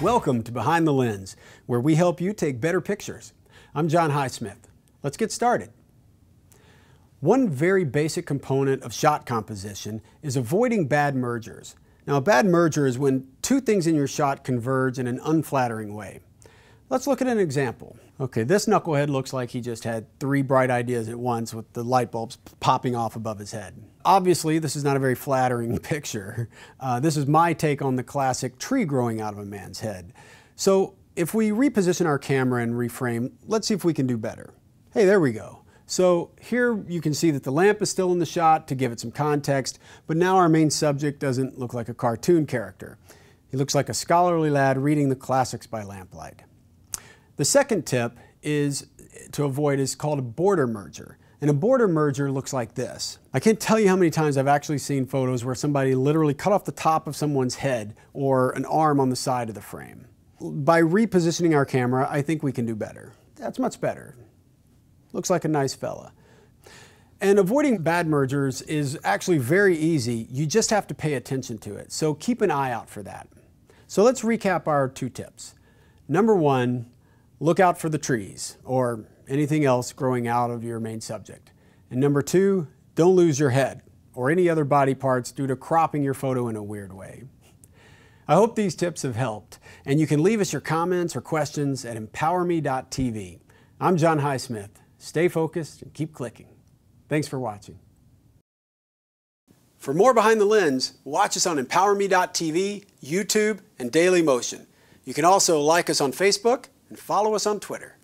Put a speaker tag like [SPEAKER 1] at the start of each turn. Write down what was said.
[SPEAKER 1] Welcome to Behind the Lens, where we help you take better pictures. I'm John Highsmith. Let's get started. One very basic component of shot composition is avoiding bad mergers. Now, a bad merger is when two things in your shot converge in an unflattering way. Let's look at an example. Okay, this knucklehead looks like he just had three bright ideas at once with the light bulbs popping off above his head. Obviously, this is not a very flattering picture. Uh, this is my take on the classic tree growing out of a man's head. So if we reposition our camera and reframe, let's see if we can do better. Hey, there we go. So here you can see that the lamp is still in the shot to give it some context, but now our main subject doesn't look like a cartoon character. He looks like a scholarly lad reading the classics by lamplight. The second tip is to avoid is called a border merger. And a border merger looks like this. I can't tell you how many times I've actually seen photos where somebody literally cut off the top of someone's head or an arm on the side of the frame. By repositioning our camera, I think we can do better. That's much better. Looks like a nice fella. And avoiding bad mergers is actually very easy. You just have to pay attention to it. So keep an eye out for that. So let's recap our two tips. Number one, look out for the trees or anything else growing out of your main subject. And number two, don't lose your head or any other body parts due to cropping your photo in a weird way. I hope these tips have helped, and you can leave us your comments or questions at empowerme.tv. I'm John Highsmith. Stay focused and keep clicking. Thanks for watching. For more Behind the Lens, watch us on empowerme.tv, YouTube, and Daily Motion. You can also like us on Facebook and follow us on Twitter.